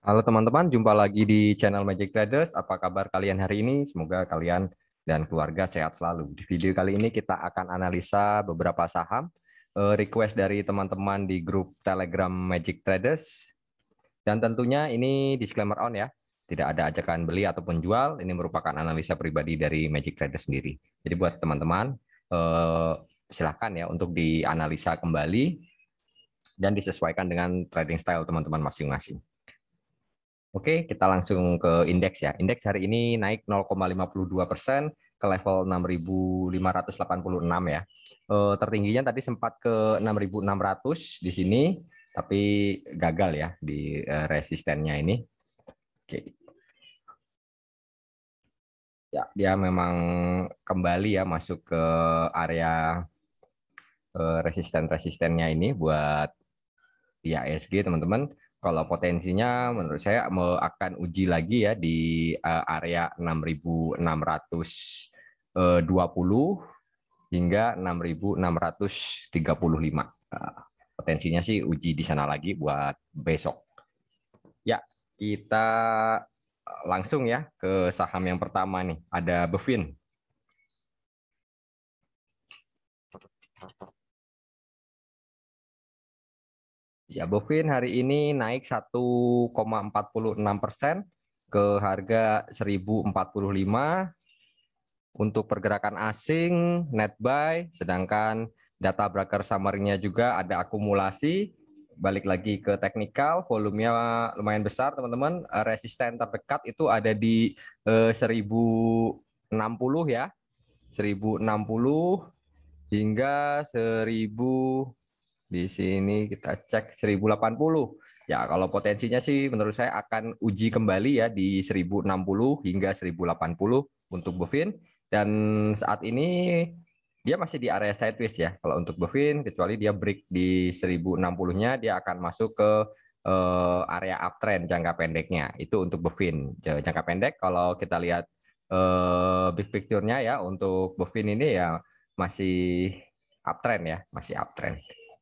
Halo teman-teman, jumpa lagi di channel Magic Traders. Apa kabar kalian hari ini? Semoga kalian dan keluarga sehat selalu. Di video kali ini kita akan analisa beberapa saham eh, request dari teman-teman di grup Telegram Magic Traders. Dan tentunya ini disclaimer on ya, tidak ada ajakan beli ataupun jual. Ini merupakan analisa pribadi dari Magic Traders sendiri. Jadi buat teman-teman eh, silahkan ya untuk dianalisa kembali dan disesuaikan dengan trading style teman-teman masing-masing. Oke, kita langsung ke indeks ya. Indeks hari ini naik 0,52 persen ke level 6.586 ya. E, tertingginya tadi sempat ke 6.600 di sini, tapi gagal ya di e, resistennya ini. Oke. Ya, dia memang kembali ya masuk ke area e, resisten-resistennya ini buat IASG teman-teman kalau potensinya menurut saya akan uji lagi ya di eh, area 6620 eh, hingga 6635. Eh, potensinya sih uji di sana lagi buat besok. Ya, kita langsung ya ke saham yang pertama nih, ada Bevin. Ya, Bovin hari ini naik 1,46 persen ke harga 1045. Untuk pergerakan asing, net buy, sedangkan data broker summary-nya juga ada akumulasi. Balik lagi ke teknikal, volumenya lumayan besar teman-teman. Eh, resisten terdekat itu ada di eh, 1060 ya. 1060 hingga 1000 di sini kita cek 1080. Ya, kalau potensinya sih menurut saya akan uji kembali ya di 1060 hingga 1080 untuk Bovin dan saat ini dia masih di area sideways ya kalau untuk Bovin kecuali dia break di 1060-nya dia akan masuk ke uh, area uptrend jangka pendeknya. Itu untuk Bovin. Jangka pendek kalau kita lihat uh, big picture-nya ya untuk Bovin ini ya masih uptrend ya, masih uptrend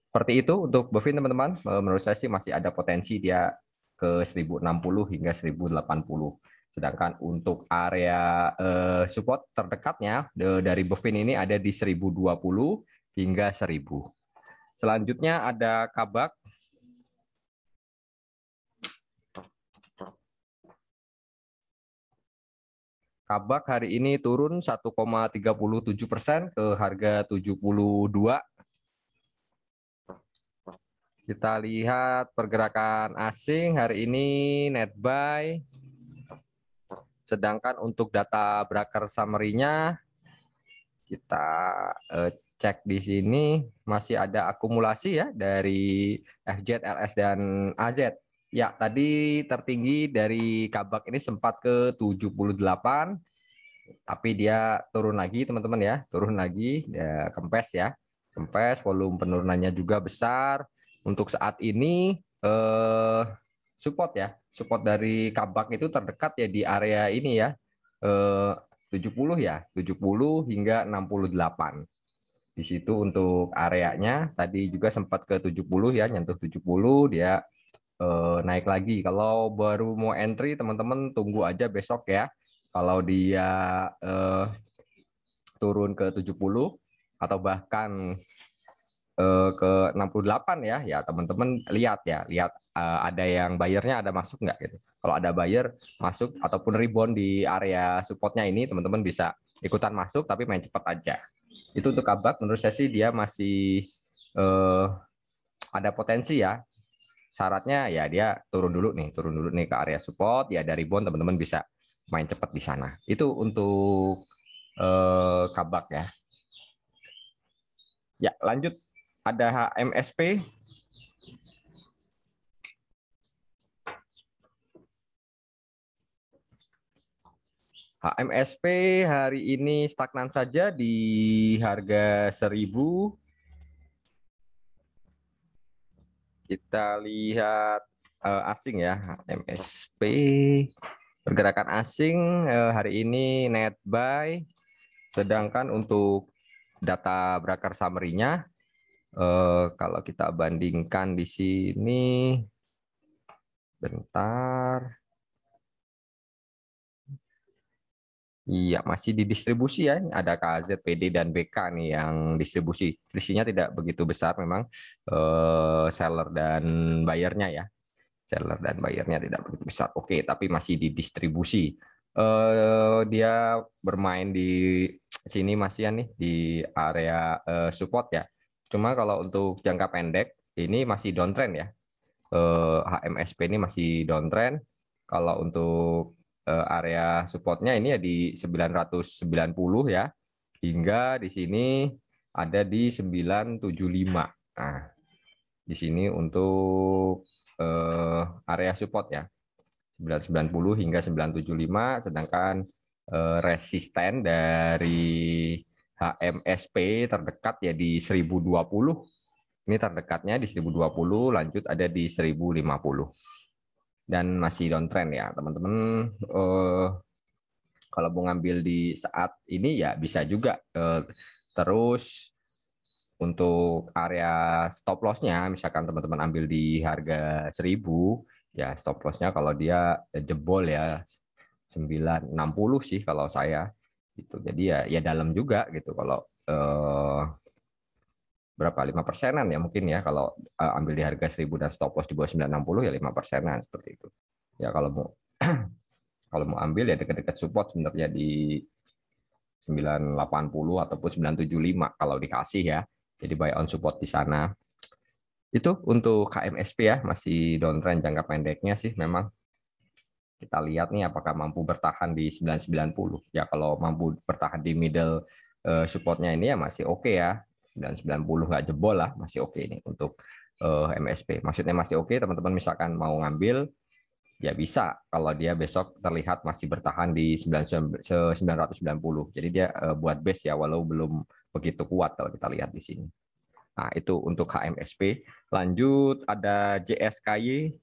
seperti itu untuk Bovin teman-teman. Eh, menurut saya sih masih ada potensi dia ke 1060 hingga 1080. Sedangkan untuk area eh, support terdekatnya dari Bovin ini ada di 1020 hingga 1000. Selanjutnya ada Kabak. Kabak hari ini turun 1,37 persen ke harga 72 kita lihat pergerakan asing hari ini net buy. Sedangkan untuk data broker summary-nya kita eh, cek di sini masih ada akumulasi ya dari FJ, LS dan AZ. Ya, tadi tertinggi dari Kabak ini sempat ke 78 tapi dia turun lagi teman-teman ya, turun lagi ya kempes ya. Kempes volume penurunannya juga besar untuk saat ini eh, support ya support dari kabak itu terdekat ya di area ini ya eh, 70 ya 70 hingga 68 di situ untuk areanya tadi juga sempat ke 70 ya nyentuh 70 dia eh, naik lagi kalau baru mau entry teman-teman tunggu aja besok ya kalau dia eh, turun ke 70 atau bahkan Eh, ke 68 ya, ya teman-teman lihat ya, lihat uh, ada yang bayarnya ada masuk nggak gitu. Kalau ada bayar masuk ataupun rebound di area supportnya ini, teman-teman bisa ikutan masuk tapi main cepat aja. Itu untuk kabak menurut saya sih dia masih uh, ada potensi ya. Syaratnya ya dia turun dulu nih, turun dulu nih ke area support, ya dari rebound teman-teman bisa main cepat di sana. Itu untuk uh, kabak ya. Ya, lanjut ada HMSP, HMSP hari ini stagnan saja di harga 1000. Kita lihat uh, asing ya, HMSP. Pergerakan asing uh, hari ini net buy. Sedangkan untuk data broker summary-nya Uh, kalau kita bandingkan di sini, bentar. Iya, masih di distribusi ya. Ada KZ, PD, dan BK nih yang distribusi. Trisinya tidak begitu besar memang uh, seller dan bayarnya ya. Seller dan bayarnya tidak begitu besar. Oke, tapi masih didistribusi. Uh, eh, dia bermain di sini masih ya nih di area uh, support ya Cuma kalau untuk jangka pendek ini masih downtrend ya. Eh, HMSP ini masih downtrend. Kalau untuk eh, area supportnya ini ya di 990 ya hingga di sini ada di 975. Nah, di sini untuk eh, area support ya. 990 hingga 975 sedangkan eh, resisten dari HMSP terdekat ya di 1020. Ini terdekatnya di 1020, lanjut ada di 1050. Dan masih downtrend ya, teman-teman. Eh, kalau mau ngambil di saat ini ya bisa juga. Eh, terus untuk area stop loss-nya, misalkan teman-teman ambil di harga 1000, ya stop loss-nya kalau dia jebol ya 960 sih kalau saya gitu jadi ya ya dalam juga gitu kalau eh, berapa lima persenan ya mungkin ya kalau eh, ambil di harga 1000 dan stop loss di bawah 960 ya lima persenan seperti itu ya kalau mau kalau mau ambil ya dekat-dekat support sebenarnya di 980 ataupun 975 kalau dikasih ya jadi buy on support di sana itu untuk KMSP ya masih downtrend jangka pendeknya sih memang kita lihat nih apakah mampu bertahan di 990. Ya kalau mampu bertahan di middle eh, supportnya ini ya masih oke okay ya. 990 nggak jebol lah, masih oke okay ini untuk eh, MSP. Maksudnya masih oke okay, teman-teman misalkan mau ngambil ya bisa kalau dia besok terlihat masih bertahan di 990. Jadi dia eh, buat base ya walau belum begitu kuat kalau kita lihat di sini. Nah, itu untuk HMSP. Lanjut ada JSKY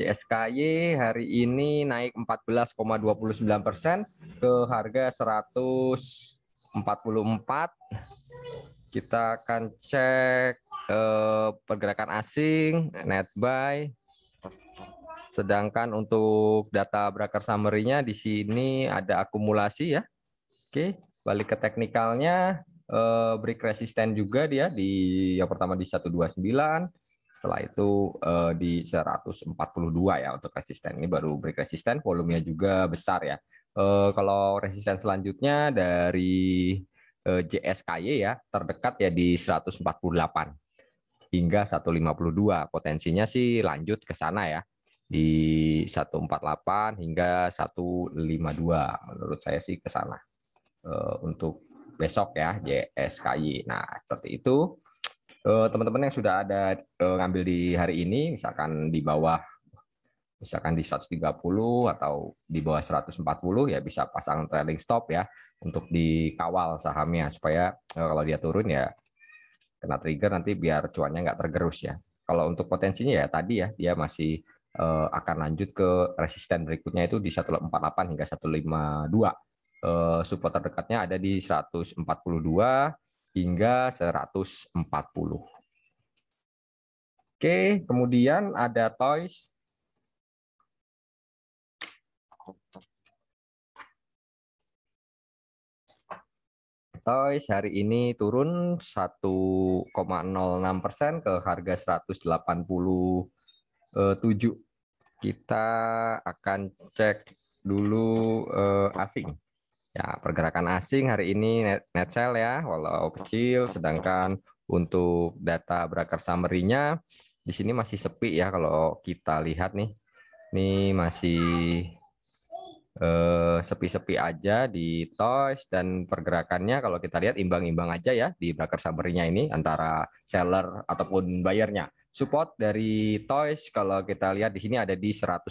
CSKY hari ini naik 14,29 persen ke harga 144. Kita akan cek eh, pergerakan asing, net buy. Sedangkan untuk data broker summary-nya di sini ada akumulasi ya. Oke, balik ke teknikalnya, eh, break resisten juga dia di yang pertama di 129, setelah itu uh, di 142 ya untuk resisten ini baru break resisten, volumenya juga besar ya. uh, kalau resisten selanjutnya dari uh, eh, JSKY ya terdekat ya di 148 hingga 152. Potensinya sih lanjut ke sana ya di 148 hingga 152 menurut saya sih ke sana uh, untuk besok ya JSKY. Nah, seperti itu Eh, teman-teman yang sudah ada eh, ngambil di hari ini, misalkan di bawah misalkan di 130 atau di bawah 140 ya bisa pasang trailing stop ya untuk dikawal sahamnya supaya eh, kalau dia turun ya kena trigger nanti biar cuannya nggak tergerus ya. Kalau untuk potensinya ya tadi ya dia masih akan lanjut ke resisten berikutnya itu di 148 hingga 152. dua. support terdekatnya ada di 142 hingga 140. Oke, kemudian ada toys. Toys hari ini turun 1,06 persen ke harga 187. Kita akan cek dulu eh, asing. Ya, pergerakan asing hari ini net, net sell ya, walau kecil, sedangkan untuk data broker summary-nya di sini masih sepi ya kalau kita lihat nih. Ini masih eh, sepi-sepi eh, aja di Toys dan pergerakannya kalau kita lihat imbang-imbang aja ya di broker summary-nya ini antara seller ataupun bayarnya support dari Toys kalau kita lihat di sini ada di 180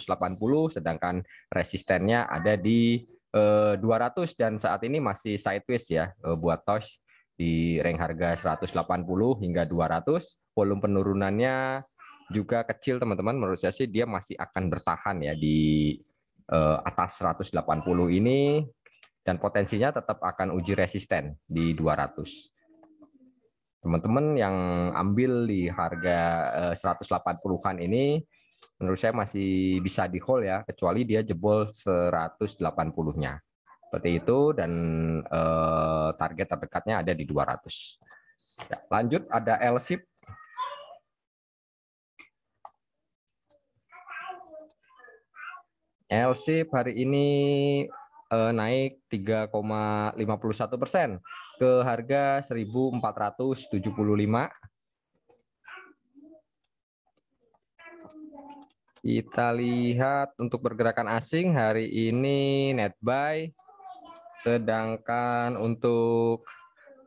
sedangkan resistennya ada di 200 eh, dan saat ini masih sideways ya eh, buat Tosh di rank harga 180 hingga 200 volume penurunannya juga kecil teman-teman menurut saya sih dia masih akan bertahan ya di eh, atas 180 ini dan potensinya tetap akan uji resisten di 200 teman-teman yang ambil di harga 180-an ini menurut saya masih bisa di hold ya kecuali dia jebol 180-nya. Seperti itu dan eh, target terdekatnya ada di 200. Ya, lanjut ada LSIP LSIP hari ini eh, naik 3,51 persen ke harga 1.475 Kita lihat untuk pergerakan asing hari ini net buy. Sedangkan untuk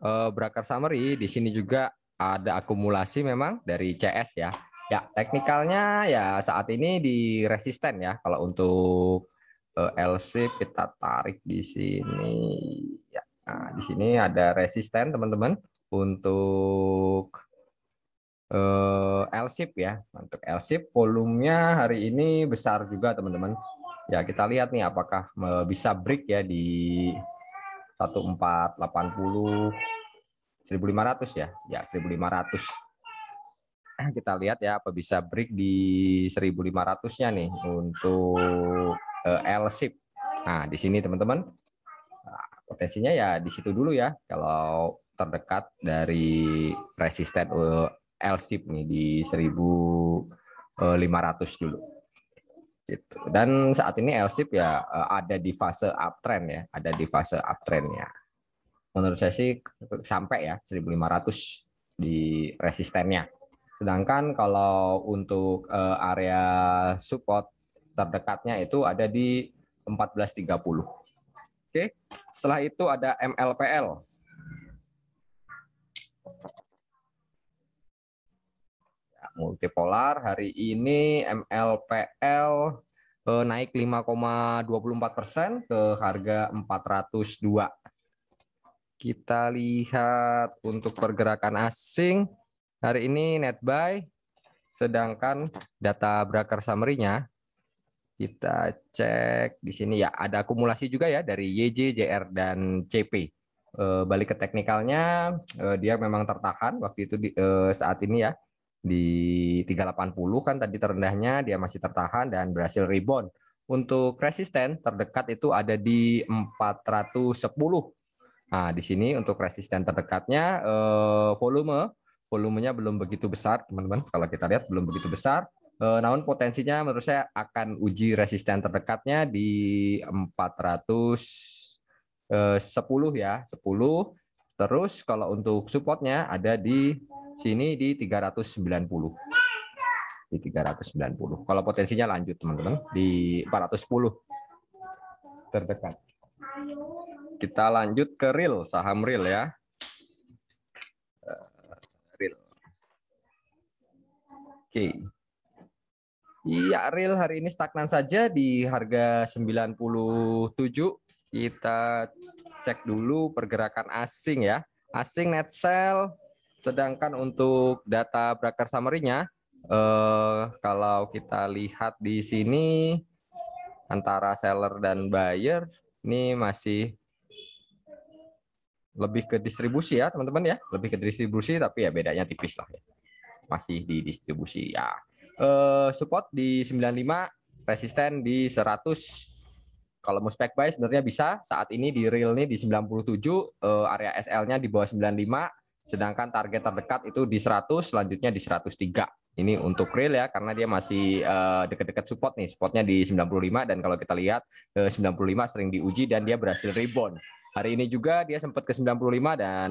uh, eh, broker summary di sini juga ada akumulasi memang dari CS ya. Ya, teknikalnya ya saat ini di resisten ya. Kalau untuk eh, LC kita tarik di sini ya. Nah, di sini ada resisten teman-teman untuk uh, eh, LSIP ya. Untuk LSIP volumenya hari ini besar juga teman-teman. Ya kita lihat nih apakah eh, bisa break ya di 1480 1500 ya. Ya 1500. Kita lihat ya apa bisa break di 1500-nya nih untuk uh, eh, LSIP. Nah, di sini teman-teman nah, potensinya ya di situ dulu ya. Kalau terdekat dari resisten LSIP nih di 1.500 eh, dulu. Gitu. Dan saat ini LSIP ya eh, ada di fase uptrend ya, ada di fase uptrendnya. Menurut saya sih sampai ya 1.500 di resistennya. Sedangkan kalau untuk eh, area support terdekatnya itu ada di 14.30. Oke, setelah itu ada MLPL multipolar hari ini MLPL eh, naik 5,24 persen ke harga 402. Kita lihat untuk pergerakan asing hari ini net buy, sedangkan data broker summary-nya kita cek di sini ya ada akumulasi juga ya dari YJ, JR dan CP. Eh, balik ke teknikalnya eh, dia memang tertahan waktu itu di, eh, saat ini ya di 380 kan tadi terendahnya dia masih tertahan dan berhasil rebound. Untuk resisten terdekat itu ada di 410. Nah, di sini untuk resisten terdekatnya eh, volume volumenya belum begitu besar, teman-teman. Kalau kita lihat belum begitu besar. Eh, namun potensinya menurut saya akan uji resisten terdekatnya di 410 eh, ya, 10. Terus kalau untuk supportnya ada di sini di 390. Di 390. Kalau potensinya lanjut, teman-teman, di 410 terdekat. Kita lanjut ke real, saham real ya. Eh, real. Oke. Iya, real hari ini stagnan saja di harga 97. Kita cek dulu pergerakan asing ya. Asing net sell Sedangkan untuk data Braker summary-nya, eh, kalau kita lihat di sini antara seller dan buyer ini masih lebih ke distribusi ya teman-teman ya lebih ke distribusi tapi ya bedanya tipis lah ya. masih di distribusi ya eh, support di 95 resisten di 100 kalau mau spek buy sebenarnya bisa saat ini di real nih di 97 eh, area SL-nya di bawah 95 Sedangkan target terdekat itu di 100, selanjutnya di 103. Ini untuk real ya, karena dia masih eh, dekat-dekat support nih. Supportnya di 95, dan kalau kita lihat ke eh, 95 sering diuji dan dia berhasil rebound. Hari ini juga dia sempat ke 95 dan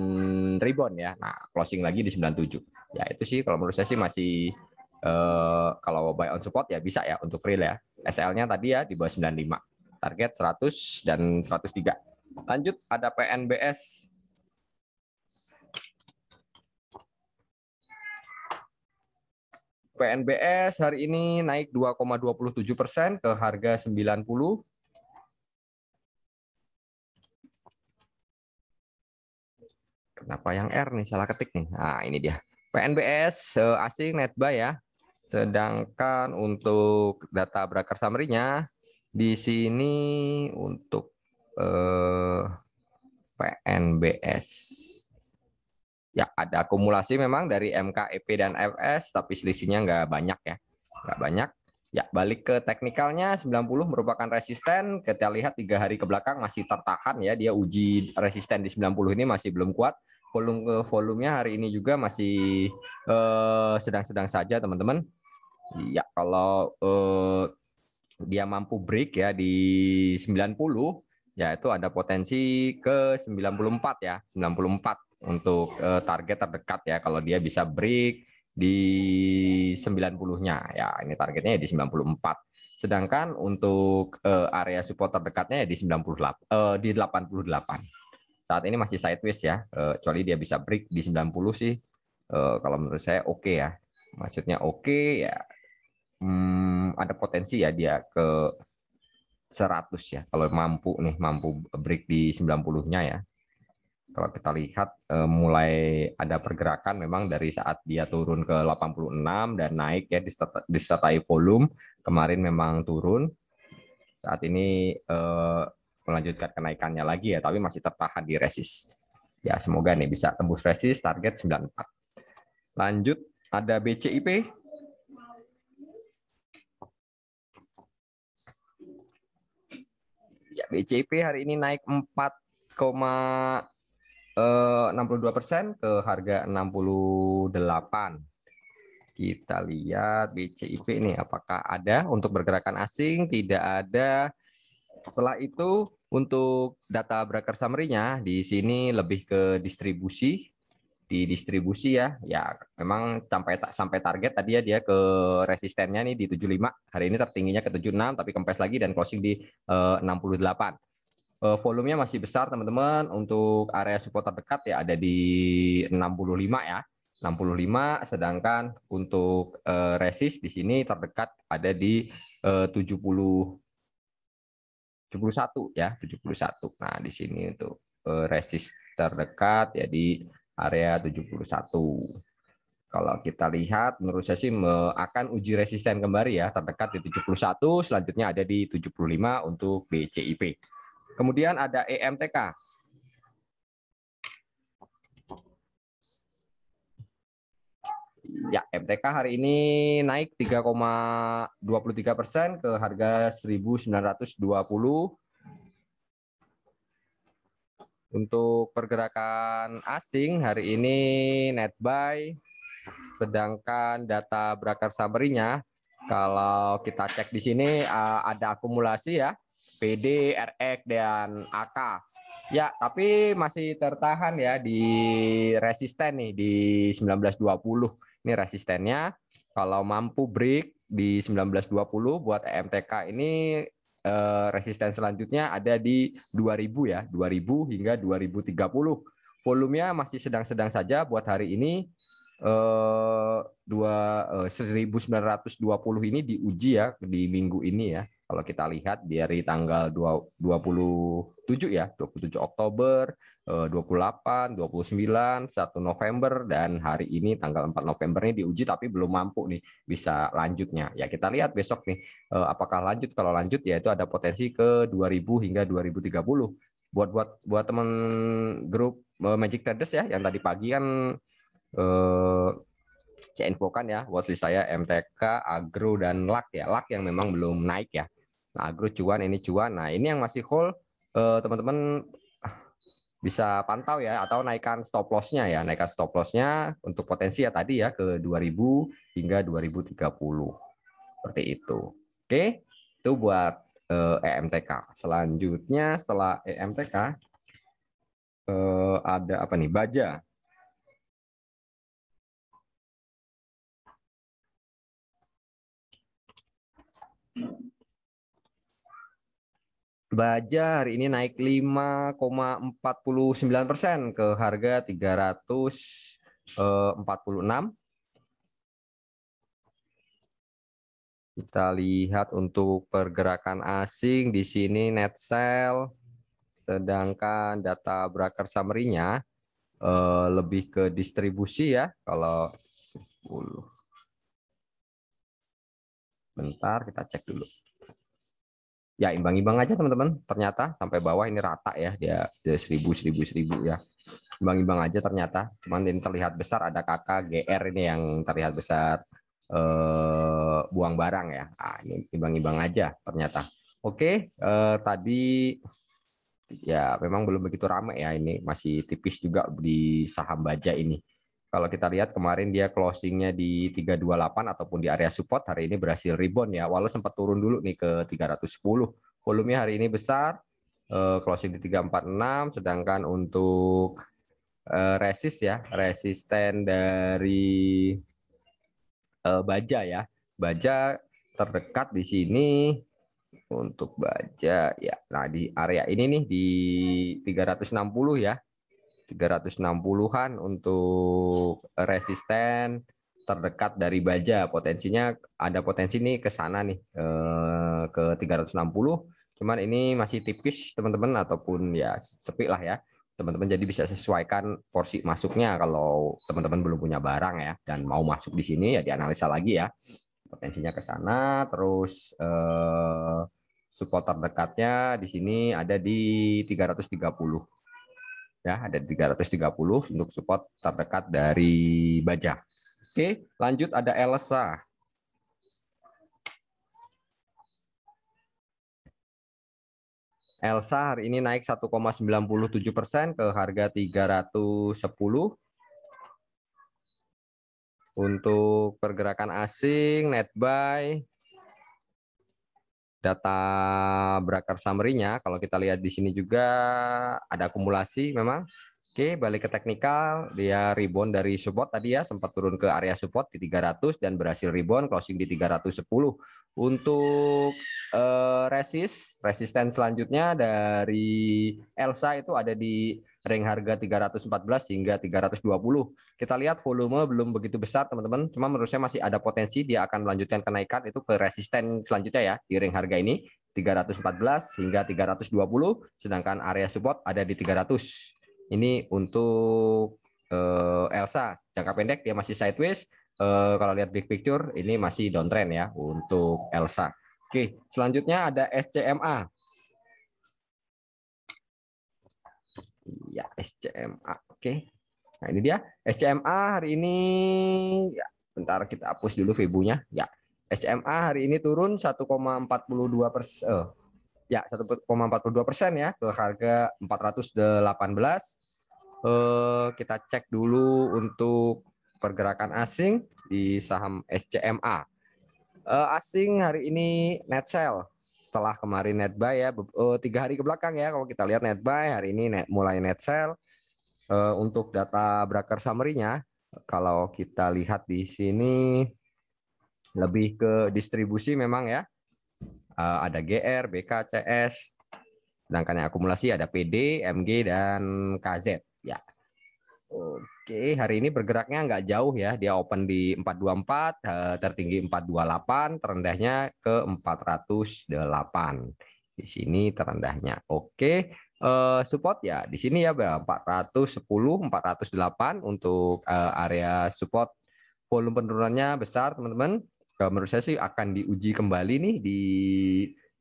rebound ya. Nah, closing lagi di 97. Ya, itu sih kalau menurut saya sih masih uh, kalau buy on support ya bisa ya untuk real ya. SL-nya tadi ya di bawah 95. Target 100 dan 103. Lanjut ada PNBS PNBS hari ini naik 2,27 persen ke harga 90. Kenapa yang R nih? Salah ketik nih. Nah, ini dia. PNBS eh, asing net buy ya. Sedangkan untuk data broker summary-nya di sini untuk eh, PNBS ya ada akumulasi memang dari MK, EP dan FS tapi selisihnya nggak banyak ya. Nggak banyak. Ya, balik ke teknikalnya 90 merupakan resisten. Kita lihat tiga hari ke belakang masih tertahan ya. Dia uji resisten di 90 ini masih belum kuat. Volume volume volumenya hari ini juga masih eh, sedang-sedang uh, saja, teman-teman. Ya, kalau uh, dia mampu break ya di 90, ya itu ada potensi ke 94 ya, 94 untuk uh, target terdekat ya kalau dia bisa break di 90-nya ya ini targetnya di 94 sedangkan untuk uh, area support terdekatnya di 98 uh, eh, di 88 saat ini masih sideways ya uh, kecuali dia bisa break di 90 sih uh, kalau menurut saya oke okay ya maksudnya oke okay, ya hmm, ada potensi ya dia ke 100 ya kalau mampu nih mampu break di 90-nya ya kalau kita lihat eh, mulai ada pergerakan memang dari saat dia turun ke 86 dan naik ya disertai volume kemarin memang turun saat ini eh, melanjutkan kenaikannya lagi ya tapi masih tertahan di resist ya semoga nih bisa tembus resist target 94 lanjut ada BCIP ya BCIP hari ini naik 4, 62% eh, ke harga 68. Kita lihat BCIP ini. apakah ada untuk pergerakan asing? Tidak ada. Setelah itu untuk data broker summary-nya di sini lebih ke distribusi di distribusi ya. Ya, memang sampai tak sampai target tadi ya dia ke resistennya nih di 75. Hari ini tertingginya ke 76 tapi kempes lagi dan closing di eh, 68. Uh, volumenya masih besar teman-teman. Untuk area support terdekat ya ada di 65 ya. 65 sedangkan untuk eh, resist di sini terdekat ada di uh, 70 71 ya, 71. Nah, di sini untuk eh, resist terdekat ya di area 71. Kalau kita lihat, menurut saya sih akan uji resisten kembali ya, terdekat di 71, selanjutnya ada di 75 untuk BCIP. Kemudian ada EMTK. Ya, e MTK hari ini naik 3,23 persen ke harga 1.920. Untuk pergerakan asing hari ini net buy, sedangkan data broker summary-nya kalau kita cek di sini eh, ada akumulasi ya PD, RX, dan AK. Ya, tapi masih tertahan ya di resisten nih di 1920. Ini resistennya. Kalau mampu break di 1920 buat MTK ini eh, resisten selanjutnya ada di 2000 ya, 2000 hingga 2030. Volumenya masih sedang-sedang saja buat hari ini eh, dua eh, 1920 ini diuji ya di minggu ini ya kalau kita lihat dari tanggal 27 ya, 27 Oktober, 28, 29, 1 November dan hari ini tanggal 4 November ini diuji tapi belum mampu nih bisa lanjutnya. Ya kita lihat besok nih eh, apakah lanjut. Kalau lanjut ya itu ada potensi ke 2000 hingga 2030. Buat buat buat teman grup eh, Magic Traders ya yang tadi pagi kan eh, saya infokan ya watchlist saya MTK, Agro dan LAK ya. LAK yang memang belum naik ya. Nah, agro cuan, ini cuan. Nah, ini yang masih call eh, teman-teman bisa pantau ya atau naikkan stop loss-nya ya, naikkan stop loss-nya untuk potensi ya tadi ya ke 2000 hingga 2030. Seperti itu. Oke, itu buat eh, EMTK. Selanjutnya setelah EMTK eh, ada apa nih? Baja. Thank Baja hari ini naik 5,49 persen ke harga 346. Eh, kita lihat untuk pergerakan asing di sini net sell, sedangkan data broker summary-nya eh, lebih ke distribusi ya. Kalau 10. Bentar kita cek dulu ya imbang-imbang aja teman-teman. Ternyata sampai bawah ini rata ya, dia, dia seribu seribu seribu ya. Imbang-imbang aja ternyata. Cuman ini terlihat besar ada kakak GR ini yang terlihat besar eh, buang barang ya. Ah, ini imbang-imbang aja ternyata. Oke, eh, tadi ya memang belum begitu ramai ya ini masih tipis juga di saham baja ini. Kalau kita lihat kemarin dia closingnya di 328 ataupun di area support, hari ini berhasil rebound ya. Walau sempat turun dulu nih ke 310. Volumenya hari ini besar, eh, closing di 346, sedangkan untuk eh, resist ya, resisten dari eh, baja ya. Baja terdekat di sini untuk baja ya. Nah, di area ini nih di 360 ya. 360-an untuk resisten terdekat dari baja. Potensinya ada potensi nih ke sana nih eh, ke 360. Cuman ini masih tipis teman-teman ataupun ya sepi lah ya. Teman-teman jadi bisa sesuaikan porsi masuknya kalau teman-teman belum punya barang ya dan mau masuk di sini ya dianalisa lagi ya. Potensinya ke sana terus eh, terdekatnya terdekatnya di sini ada di 330 ya ada 330 untuk support terdekat dari baja. Oke, lanjut ada Elsa. Elsa hari ini naik 1,97 persen ke harga 310. Untuk pergerakan asing, net buy data Braker summary-nya kalau kita lihat di sini juga ada akumulasi memang Oke, balik ke teknikal, dia rebound dari support tadi ya, sempat turun ke area support di 300 dan berhasil rebound closing di 310. Untuk uh, resist, resisten selanjutnya dari Elsa itu ada di ring harga 314 hingga 320. Kita lihat volume belum begitu besar teman-teman, cuma menurut saya masih ada potensi dia akan melanjutkan kenaikan itu ke resisten selanjutnya ya di ring harga ini 314 hingga 320, sedangkan area support ada di 300. Ini untuk uh, Elsa jangka pendek dia masih sideways. Uh, kalau lihat big picture ini masih downtrend ya untuk Elsa. Oke, selanjutnya ada SCMA. Ya, SCMA. Oke. Nah, ini dia SCMA hari ini ya, bentar kita hapus dulu febunya Ya. SMA hari ini turun 1,42 persen. Eh, ya 1,42 persen ya ke harga 418. Eh, kita cek dulu untuk pergerakan asing di saham SCMA. Eh, asing hari ini net sell setelah kemarin net buy ya eh, tiga hari ke belakang ya kalau kita lihat net buy hari ini net, mulai net sell. Eh, untuk data broker summary-nya kalau kita lihat di sini lebih ke distribusi memang ya Eh, ada GR, BK, CS. Sedangkan yang akumulasi ada PD, MG, dan KZ. Ya. Oke, hari ini bergeraknya nggak jauh ya. Dia open di 424, eh, tertinggi 428, terendahnya ke 408. Di sini terendahnya. Oke, eh, support ya di sini ya 410 408 untuk area support volume penurunannya besar teman-teman Eh, menurut saya sih akan diuji kembali nih di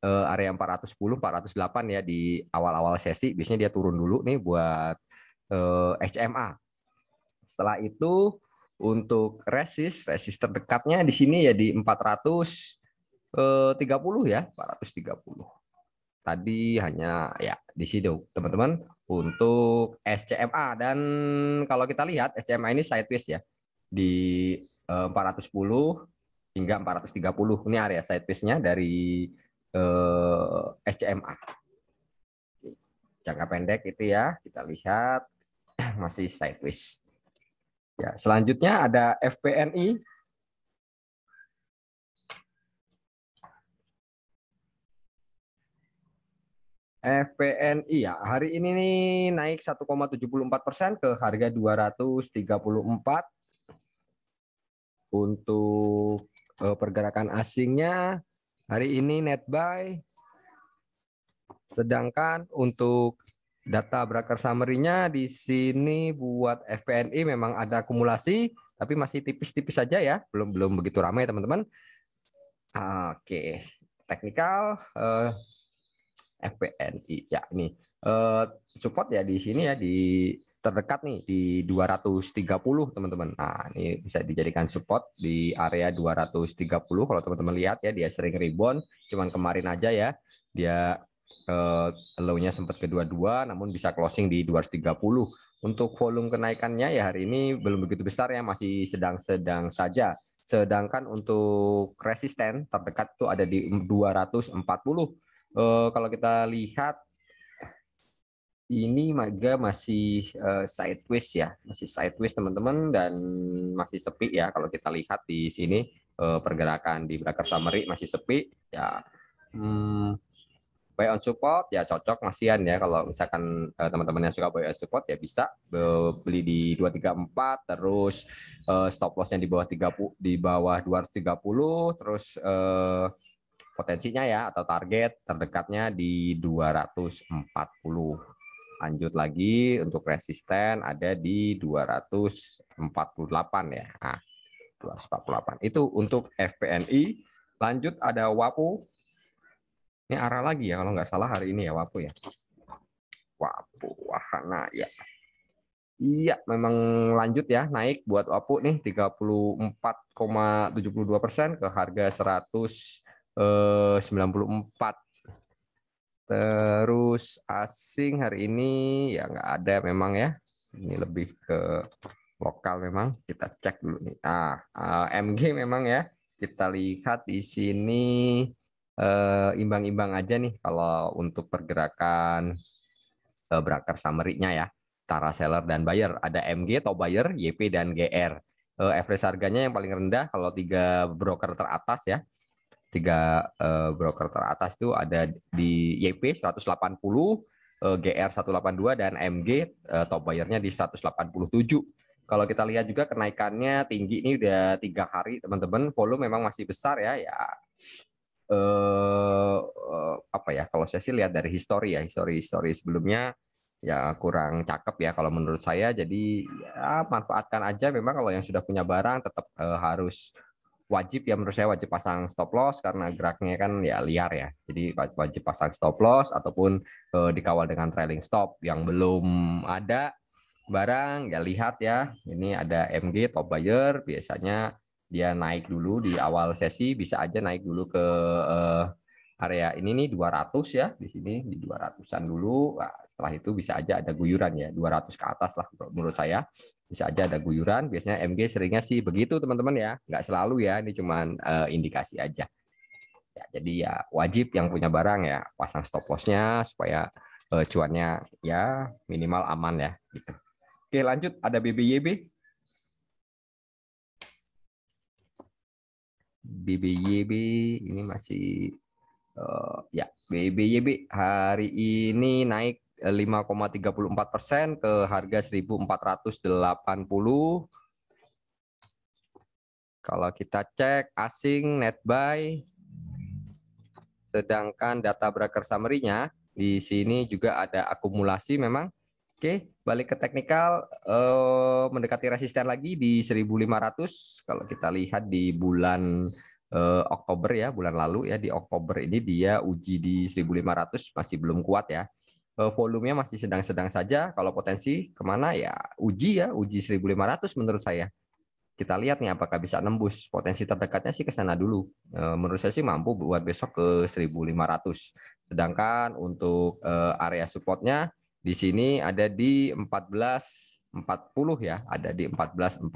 eh, area 410 408 ya di awal-awal sesi biasanya dia turun dulu nih buat uh, eh, HMA. Setelah itu untuk resist resist terdekatnya di sini ya di 430 ya 430 tadi hanya ya di sini teman-teman untuk SCMA dan kalau kita lihat SCMA ini sideways ya di 410 hingga 430. Ini area sideways dari eh, SCMA. Jangka pendek itu ya, kita lihat masih sideways. Ya, selanjutnya ada FPNI. FPNI ya, hari ini nih naik 1,74 persen ke harga 234 untuk Eh, pergerakan asingnya hari ini net buy. Sedangkan untuk data broker summary-nya di sini buat FPNI memang ada akumulasi tapi masih tipis-tipis saja ya, belum belum begitu ramai ya, teman-teman. Oke, teknikal uh, eh, FPNI ya ini Eh, support ya di sini ya di terdekat nih di 230 teman-teman. Nah, ini bisa dijadikan support di area 230 kalau teman-teman lihat ya dia sering rebound, cuman kemarin aja ya dia eh, low-nya sempat ke 22 namun bisa closing di 230. Untuk volume kenaikannya ya hari ini belum begitu besar ya masih sedang-sedang saja. Sedangkan untuk resisten terdekat tuh ada di 240. Eh, kalau kita lihat ini maga masih uh, eh, sideways ya, masih sideways teman-teman dan masih sepi ya kalau kita lihat di sini eh, pergerakan di bracket summary masih sepi ya. Hmm, buy on support ya cocok masihan ya kalau misalkan eh, teman-teman yang suka buy on support ya bisa beli di 234 terus stop lossnya di bawah 30 di bawah 230 terus potensinya ya atau target terdekatnya di 240 Lanjut lagi untuk resisten ada di 248 ya. Nah, 248. Itu untuk FPNI. Lanjut ada WAPU. Ini arah lagi ya kalau nggak salah hari ini ya WAPU ya. WAPU wahana ya. Iya, memang lanjut ya naik buat WAPU nih 34,72 persen ke harga 194 Terus asing hari ini ya nggak ada memang ya. Ini lebih ke lokal memang. Kita cek dulu nih. Ah, ah MG memang ya. Kita lihat di sini eh, imbang-imbang aja nih kalau untuk pergerakan eh, broker summary-nya ya. Tara seller dan buyer. Ada MG atau buyer, YP dan GR. Eh, average harganya yang paling rendah kalau tiga broker teratas ya tiga uh, broker teratas itu ada di YP 180, uh, GR 182 dan MG uh, eh, top buyernya di 187. Kalau kita lihat juga kenaikannya tinggi ini udah tiga hari teman-teman, volume memang masih besar ya ya. Eh, uh, apa ya kalau saya sih lihat dari histori ya histori histori sebelumnya ya kurang cakep ya kalau menurut saya jadi ya manfaatkan aja memang kalau yang sudah punya barang tetap uh, harus wajib ya menurut saya wajib pasang stop loss karena geraknya kan ya liar ya. Jadi wajib pasang stop loss ataupun eh, dikawal dengan trailing stop yang belum ada barang ya lihat ya. Ini ada MG top buyer biasanya dia naik dulu di awal sesi bisa aja naik dulu ke eh, area ini nih 200 ya di sini di 200-an dulu nah, setelah itu bisa aja ada guyuran ya 200 ke atas lah menurut saya bisa aja ada guyuran biasanya MG seringnya sih begitu teman-teman ya nggak selalu ya ini cuman uh, indikasi aja ya jadi ya wajib yang punya barang ya pasang stop lossnya supaya uh, cuannya ya minimal aman ya gitu oke lanjut ada BBYB BBYB ini masih Uh, ya, BBYB hari ini naik 5,34 eh, persen ke harga 1.480. Kalau kita cek asing net buy, sedangkan data broker summary-nya di sini juga ada akumulasi memang. Oke, balik ke teknikal eh, mendekati resisten lagi di 1.500. Kalau kita lihat di bulan eh, Oktober ya bulan lalu ya di Oktober ini dia uji di 1500 masih belum kuat ya eh, volumenya masih sedang-sedang saja kalau potensi kemana ya uji ya uji 1500 menurut saya kita lihat nih apakah bisa nembus potensi terdekatnya sih ke sana dulu eh, menurut saya sih mampu buat besok ke 1500 sedangkan untuk eh, area supportnya di sini ada di 1440 ya ada di 1440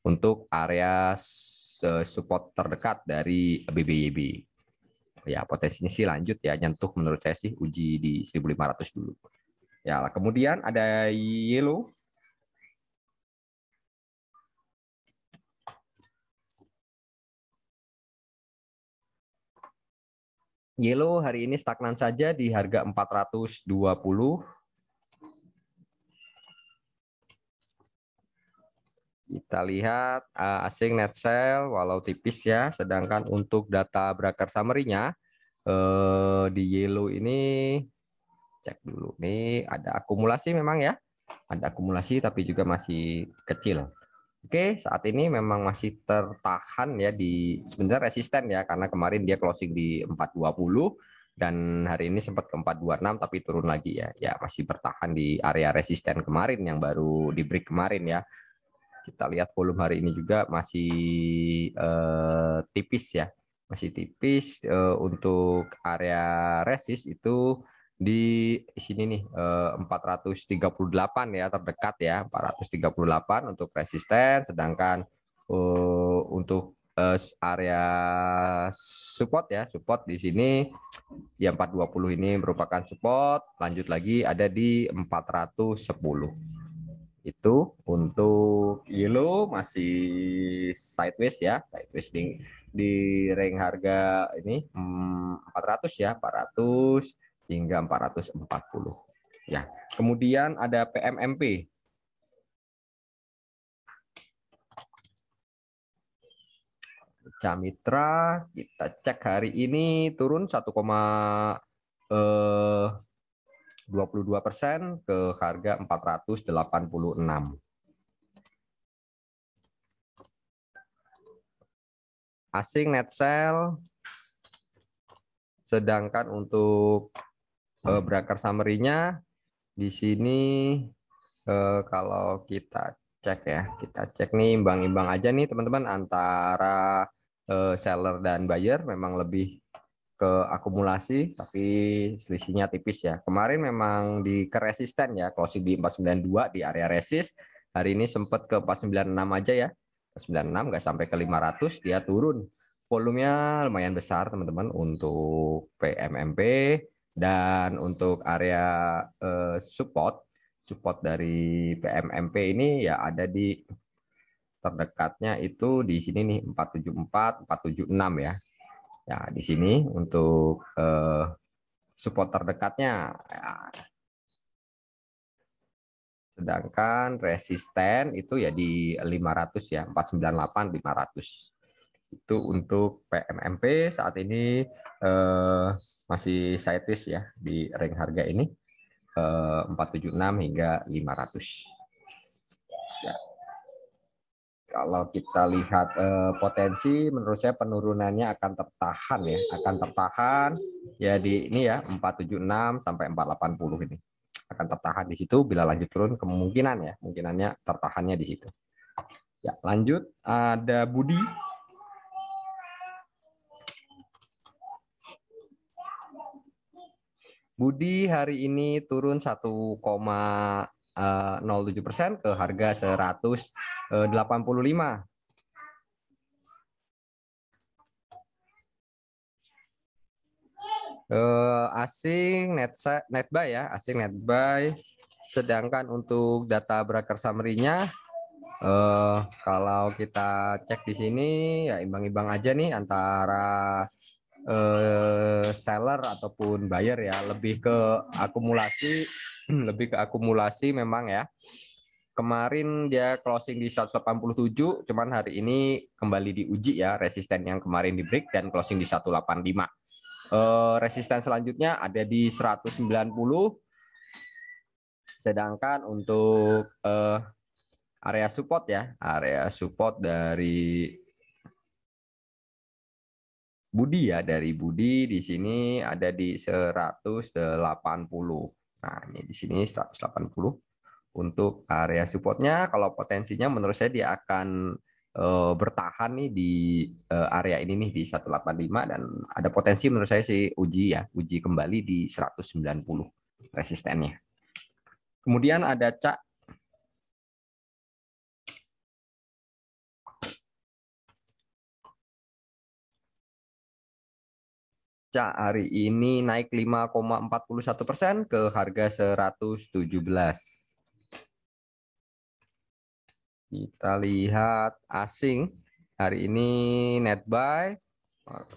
untuk area support terdekat dari BBYB. Ya, potensinya sih lanjut ya, nyentuh menurut saya sih uji di 1500 dulu. Ya, kemudian ada yellow. Yellow hari ini stagnan saja di harga 420 Kita lihat uh, asing net sale walau tipis ya, sedangkan untuk data broker summary-nya uh, di yellow ini cek dulu nih ada akumulasi memang ya. Ada akumulasi tapi juga masih kecil. Oke, saat ini memang masih tertahan ya di sebenarnya resisten ya karena kemarin dia closing di 420 dan hari ini sempat ke 426 tapi turun lagi ya. Ya masih bertahan di area resisten kemarin yang baru di break kemarin ya kita lihat volume hari ini juga masih eh, tipis ya masih tipis eh, untuk area resist itu di sini nih eh, 438 ya terdekat ya 438 untuk resisten sedangkan eh, untuk eh, area support ya support di sini ya 420 ini merupakan support lanjut lagi ada di 410 itu untuk Yellow masih sideways ya, sideways di, di range harga ini hmm, empat 400 ya, 400 hingga 440. Ya. Kemudian ada PMMP. Camitra kita cek hari ini turun 1, eh, 22% ke harga 486. Asing net sell sedangkan untuk uh, eh, bracker summary-nya di sini eh, kalau kita cek ya, kita cek nih imbang-imbang aja nih teman-teman antara eh, seller dan buyer memang lebih ke akumulasi tapi selisihnya tipis ya. Kemarin memang di ke resisten ya closing di 492 di area resist. Hari ini sempat ke 496 aja ya. 496 nggak sampai ke 500 dia turun. Volumenya lumayan besar teman-teman untuk PMMP dan untuk area eh, support support dari PMMP ini ya ada di terdekatnya itu di sini nih 474 476 ya Ya, di sini untuk eh, support terdekatnya. Ya. Sedangkan resisten itu ya di 500 ya, 498 500 itu untuk PMMP saat ini eh, masih sideways ya di ring harga ini eh, 476 hingga 500. Ya kalau kita lihat eh, potensi menurut saya penurunannya akan tertahan ya akan tertahan ya di ini ya 476 sampai 480 ini akan tertahan di situ bila lanjut turun kemungkinan ya kemungkinannya tertahannya di situ ya lanjut ada Budi Budi hari ini turun 1,5 Eh, uh, 0,7% ke harga 185. Eh, uh, eh, asing net net buy ya, asing net buy. Sedangkan untuk data broker summary-nya uh, kalau kita cek di sini ya imbang-imbang aja nih antara seller ataupun buyer ya, lebih ke akumulasi lebih ke akumulasi memang ya. Kemarin dia closing di 187, cuman hari ini kembali diuji ya resisten yang kemarin di break dan closing di 185. Eh, resisten selanjutnya ada di 190. Sedangkan untuk eh, area support ya, area support dari Budi ya dari Budi di sini ada di 180. Nah, ini di sini 180 untuk area supportnya. Kalau potensinya menurut saya dia akan eh, bertahan nih di eh, area ini nih di 185 dan ada potensi menurut saya sih uji ya, uji kembali di 190 resistennya. Kemudian ada cak Ca hari ini naik 5,41 persen ke harga 117. Kita lihat asing hari ini net buy,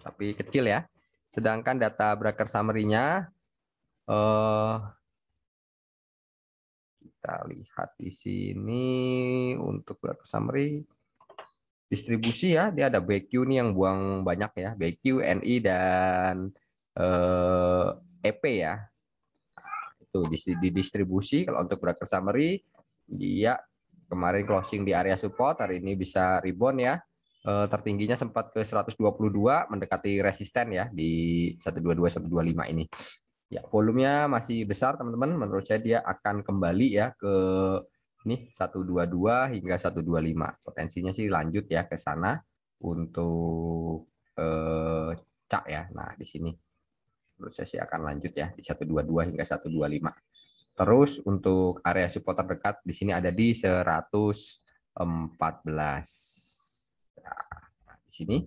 tapi kecil ya. Sedangkan data broker summary-nya, eh, kita lihat di sini untuk broker summary, distribusi ya dia ada BQ nih yang buang banyak ya BQ NI dan eh, EP ya itu di distribusi kalau untuk broker summary dia kemarin closing di area support hari ini bisa rebound ya eh, tertingginya sempat ke 122 mendekati resisten ya di 122 125 ini ya volumenya masih besar teman-teman menurut saya dia akan kembali ya ke nih 122 hingga 125. Potensinya sih lanjut ya ke sana untuk eh, cak ya. Nah, di sini menurut saya sih akan lanjut ya di 122 hingga 125. Terus untuk area support terdekat di sini ada di 114. Nah, di sini.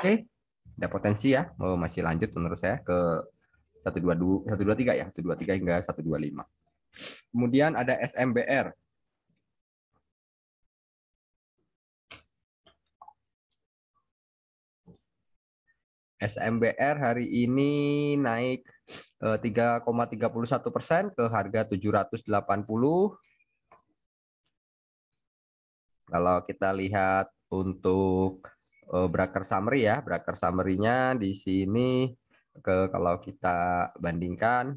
Oke, ada potensi ya. Oh, masih lanjut menurut saya ke 122 123 ya, 123 hingga 125. Kemudian ada SMBR. SMBR hari ini naik 3,31 eh, persen ke harga 780. Kalau kita lihat untuk eh, broker summary ya, broker summary-nya di sini ke kalau kita bandingkan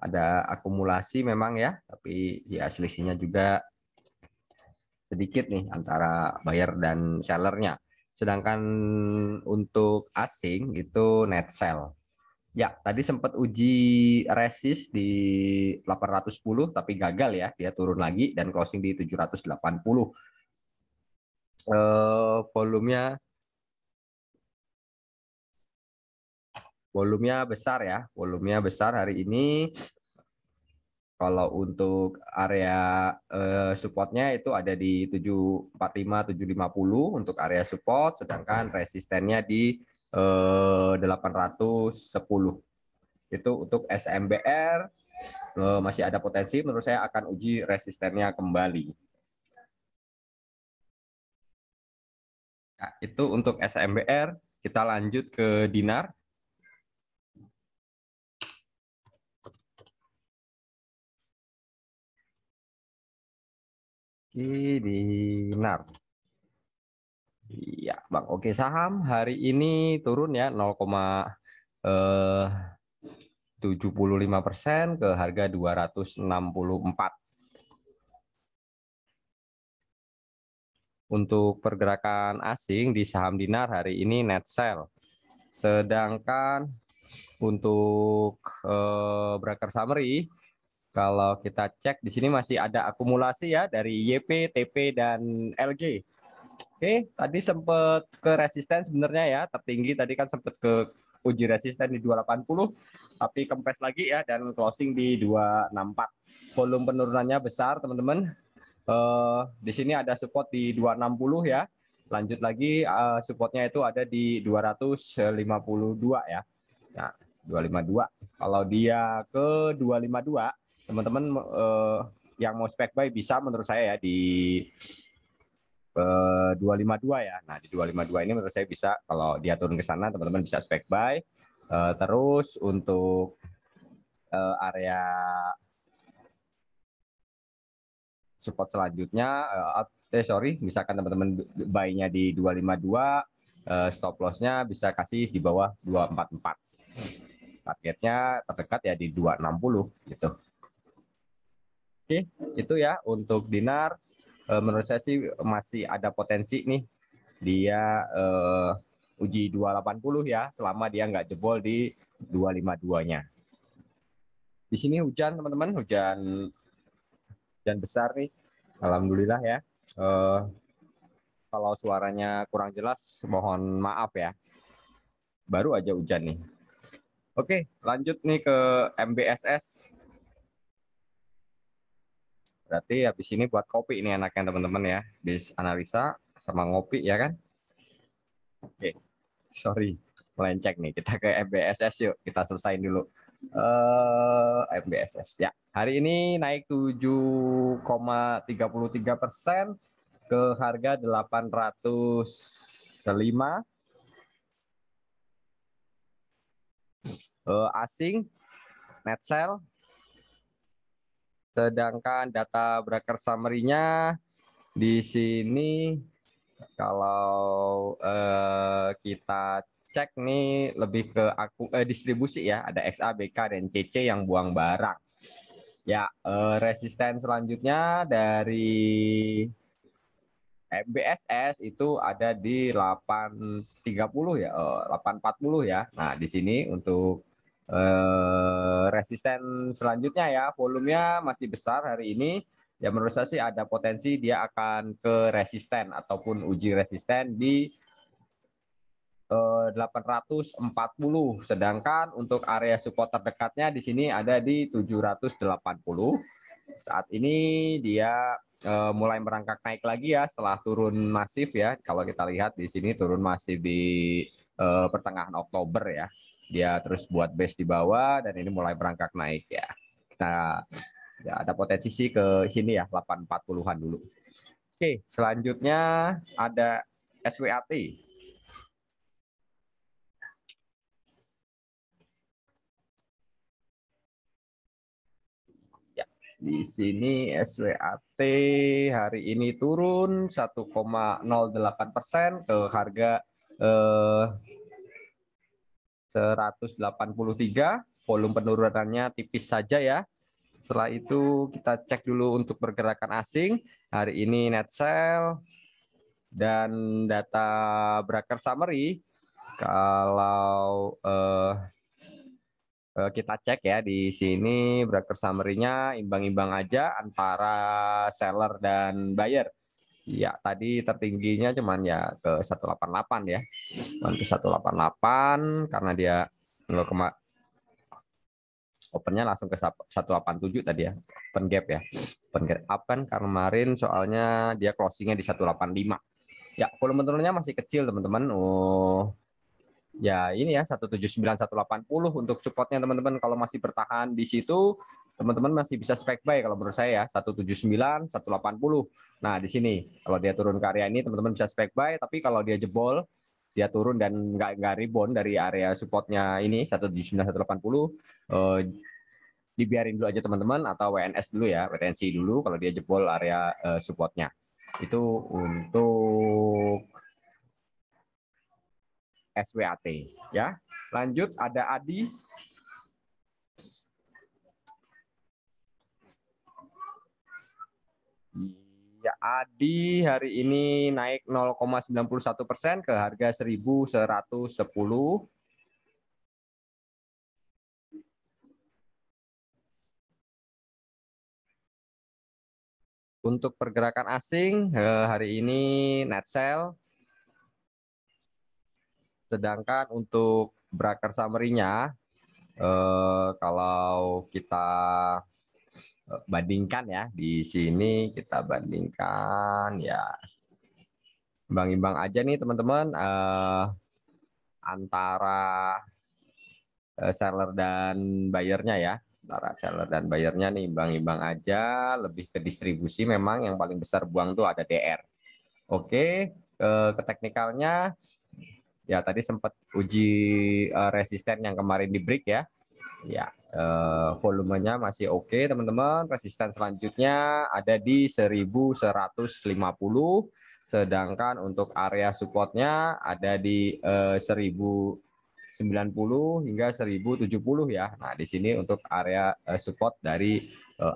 ada akumulasi memang ya, tapi ya selisihnya juga sedikit nih antara buyer dan sellernya. Sedangkan untuk asing itu net sell. Ya, tadi sempat uji resist di 810 tapi gagal ya, dia turun lagi dan closing di 780. Eh, volumenya volumenya besar ya, volumenya besar hari ini. Kalau untuk area eh, supportnya itu ada di 745 750 untuk area support, sedangkan resistennya di eh, ratus 810. Itu untuk SMBR eh, masih ada potensi menurut saya akan uji resistennya kembali. Nah, itu untuk SMBR, kita lanjut ke dinar. dinar. Iya, Bang. Oke, saham hari ini turun ya 0, eh, 75% ke harga 264. Untuk pergerakan asing di saham dinar hari ini net sell. Sedangkan untuk eh, broker summary kalau kita cek di sini masih ada akumulasi ya dari YP, TP dan LG. Oke, tadi sempat ke resisten sebenarnya ya, tertinggi tadi kan sempat ke uji resisten di 280 tapi kempes lagi ya dan closing di 264. Volume penurunannya besar, teman-teman. Uh, di sini ada support di 260 ya. Lanjut lagi uh, supportnya itu ada di 252 ya. Nah, 252. Kalau dia ke 252 teman-teman uh, yang mau spek buy bisa menurut saya ya di uh, eh, 252 ya. Nah, di 252 ini menurut saya bisa kalau dia turun ke sana teman-teman bisa spek buy. Uh, terus untuk uh, area support selanjutnya eh sorry misalkan teman-teman buy-nya di 252 dua, stop loss-nya bisa kasih di bawah 244 targetnya terdekat ya di 260 gitu Oke, itu ya untuk Dinar. Eh, menurut saya sih masih ada potensi nih dia uh, uji 280 ya, selama dia nggak jebol di 252-nya. Di sini hujan teman-teman, hujan hujan besar nih. Alhamdulillah ya. Uh, kalau suaranya kurang jelas, mohon maaf ya. Baru aja hujan nih. Oke, lanjut nih ke MBSS Berarti habis ini buat kopi ini enaknya teman-teman ya. Bis analisa sama ngopi ya kan. Oke, okay. sorry melenceng nih. Kita ke MBSS yuk. Kita selesain dulu. Uh, eh, MBSS ya. Hari ini naik 7,33 persen ke harga 805 uh, eh, asing net sell Sedangkan data broker summary-nya di sini kalau eh, kita cek nih lebih ke aku eh, distribusi ya ada XABK dan CC yang buang barang. Ya, eh, resisten selanjutnya dari MBSS itu ada di 830 ya, eh, 840 ya. Nah, di sini untuk Eh, resisten selanjutnya ya volumenya masih besar hari ini ya menurut saya sih ada potensi dia akan ke resisten ataupun uji resisten di 840 eh, sedangkan untuk area support terdekatnya di sini ada di 780 saat ini dia eh, mulai merangkak naik lagi ya setelah turun masif ya. Kalau kita lihat di sini turun masif di pertengahan Oktober ya dia terus buat base di bawah dan ini mulai merangkak naik ya. Kita ya ada potensi sih ke sini ya 840-an dulu. Oke, selanjutnya ada SWAT. Ya, di sini SWAT hari ini turun 1,08 persen ke harga eh, 183, volume penurunannya tipis saja ya. Setelah itu kita cek dulu untuk pergerakan asing. Hari ini net sell dan data broker summary kalau eh, eh, kita cek ya di sini broker summary-nya imbang-imbang aja antara seller dan buyer. Ya, tadi tertingginya cuman ya ke 188 ya. Cuman ke 188 karena dia nggak kema opennya langsung ke 187 tadi ya. Open gap ya. Open gap up kan karena kemarin soalnya dia closingnya di 185. Ya, volume turunnya masih kecil teman-teman. Oh, ya ini ya 179180 untuk supportnya teman-teman kalau masih bertahan di situ teman-teman masih bisa spek buy kalau menurut saya ya 179 180 nah di sini kalau dia turun ke area ini teman-teman bisa spek buy tapi kalau dia jebol dia turun dan nggak nggak rebound dari area supportnya ini 179 180 eh, dibiarin dulu aja teman-teman atau WNS dulu ya WTNC dulu kalau dia jebol area eh, supportnya itu untuk SWAT ya. Lanjut ada Adi. Ya, Adi hari ini naik 0,91 persen ke harga 1.110. Untuk pergerakan asing eh, hari ini net sell Sedangkan untuk bracket summary-nya, eh, kalau kita eh, bandingkan ya, di sini kita bandingkan ya. bang imbang aja nih teman-teman, eh, antara eh, seller dan bayarnya ya. Antara seller dan bayarnya nih imbang-imbang aja, lebih ke distribusi memang yang paling besar buang tuh ada DR. Oke, eh, ke teknikalnya Ya, tadi sempat uji uh, resisten yang kemarin di break ya. Ya, uh, volumenya masih oke okay, teman-teman. Resisten selanjutnya ada di 1150 sedangkan untuk area supportnya ada di eh, sembilan 1090 hingga 1070 ya. Nah, di sini untuk area support dari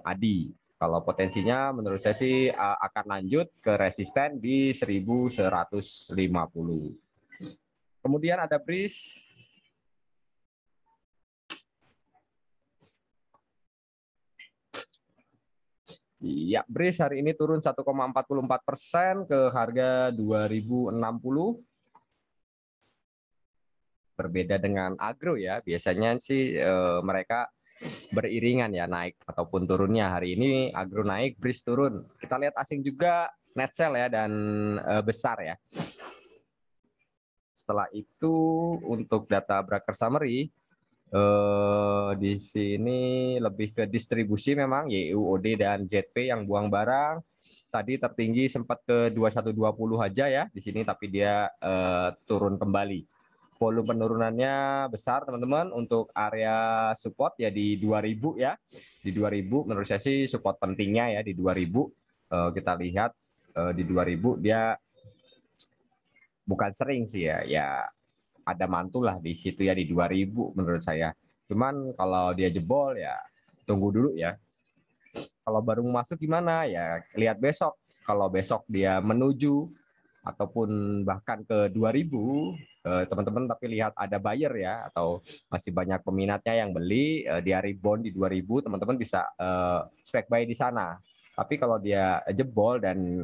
Adi. Kalau potensinya menurut saya sih akan lanjut ke resisten di 1150. Kemudian ada Bris. Iya, Bris hari ini turun 1,44 persen ke harga 2060. Berbeda dengan agro ya, biasanya sih e, mereka beriringan ya naik ataupun turunnya. Hari ini agro naik, Bris turun. Kita lihat asing juga net sell ya dan e, besar ya. Setelah itu untuk data broker summary eh, di sini lebih ke distribusi memang YUOD dan ZP yang buang barang. Tadi tertinggi sempat ke 2120 aja ya di sini tapi dia eh, turun kembali volume penurunannya besar teman-teman untuk area support ya di 2000 ya di 2000 menurut saya sih support pentingnya ya di 2000 eh, kita lihat eh, di 2000 dia bukan sering sih ya ya ada lah di situ ya di 2000 menurut saya cuman kalau dia jebol ya tunggu dulu ya kalau baru masuk gimana ya lihat besok kalau besok dia menuju ataupun bahkan ke 2000 ribu, eh, teman-teman tapi lihat ada buyer ya atau masih banyak peminatnya yang beli eh, hari bond di 2000 teman-teman bisa eh, spek buy di sana tapi kalau dia jebol dan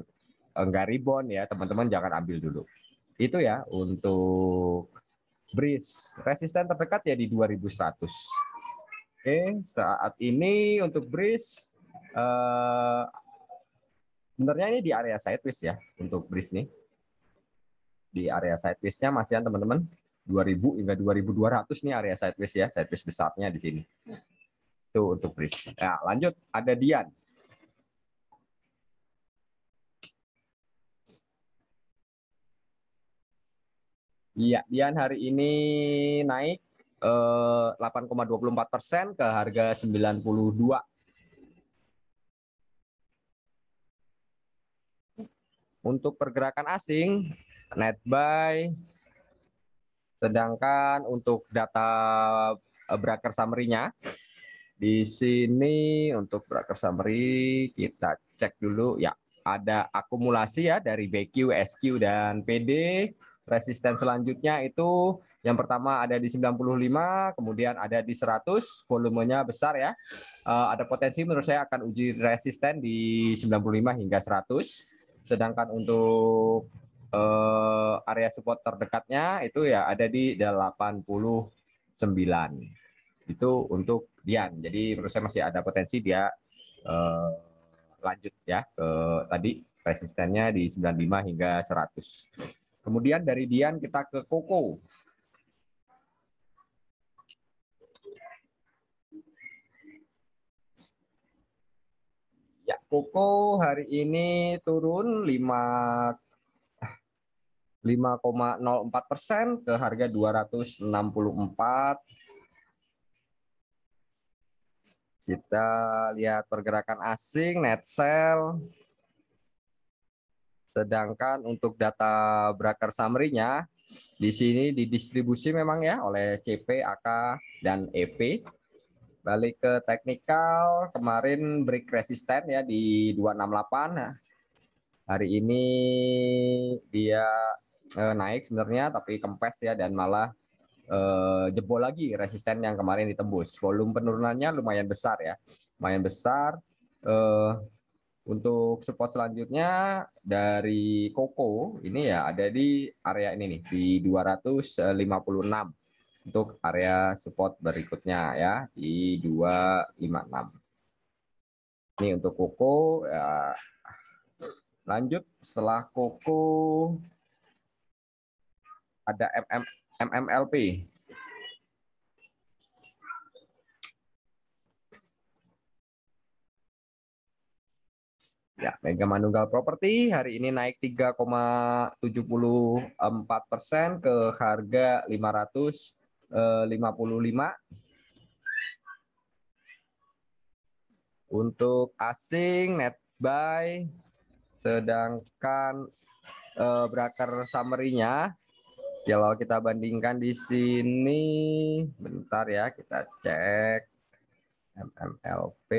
enggak eh, rebound ya teman-teman jangan ambil dulu itu ya untuk breeze resisten terdekat ya di 2100 oke saat ini untuk breeze eh, sebenarnya ini di area sideways ya untuk breeze nih di area sideways-nya masihan teman-teman 2000 hingga 2200 nih area sideways ya sideways besarnya di sini itu untuk breeze nah, lanjut ada Dian Iya, Dian hari ini naik eh, 8,24 persen ke harga 92. Untuk pergerakan asing, net buy. Sedangkan untuk data eh, broker summary-nya, di sini untuk broker summary kita cek dulu ya ada akumulasi ya dari BQ, SQ dan PD Resisten selanjutnya itu yang pertama ada di 95, kemudian ada di 100, volumenya besar ya. Eh, ada potensi menurut saya akan uji resisten di 95 hingga 100. Sedangkan untuk eh, area support terdekatnya itu ya ada di 89. Itu untuk Dian. Jadi menurut saya masih ada potensi dia eh, lanjut ya ke tadi resistennya di 95 hingga 100. Kemudian dari Dian kita ke Koko. Ya, Koko hari ini turun 5 5,04 persen ke harga 264. Kita lihat pergerakan asing, net sell. Sedangkan untuk data broker summary-nya di sini didistribusi memang ya oleh CP, AK, dan EP. Balik ke technical, kemarin break resisten ya di 268. Nah, hari ini dia eh, naik sebenarnya tapi kempes ya dan malah eh, jebol lagi resisten yang kemarin ditembus. Volume penurunannya lumayan besar ya. Lumayan besar. Eh, untuk support selanjutnya dari Koko ini ya ada di area ini nih di 256 untuk area support berikutnya ya di 256. Ini untuk Koko ya. Lanjut setelah Koko ada MM, MMLP Ya, Mega Manunggal Property hari ini naik 3,74 persen ke harga 555. Eh, Untuk asing net buy, sedangkan eh, broker summary-nya, kalau kita bandingkan di sini, bentar ya kita cek MMLP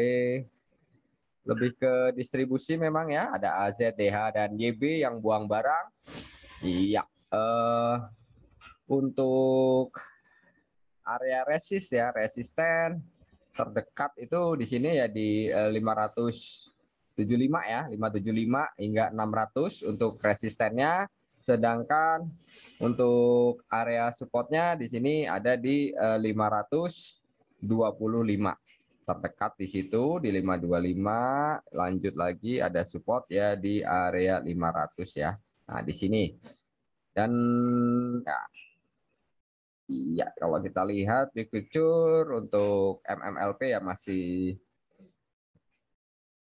lebih ke distribusi memang ya ada AZ, DH dan YB yang buang barang. Iya. Uh, untuk area resist ya resisten terdekat itu di sini ya di eh, uh, 575 ya 575 hingga 600 untuk resistennya. Sedangkan untuk area supportnya di sini ada di eh, uh, 525 terdekat di situ di 525 lanjut lagi ada support ya di area 500 ya nah di sini dan ya, iya kalau kita lihat di picture untuk MMLP ya masih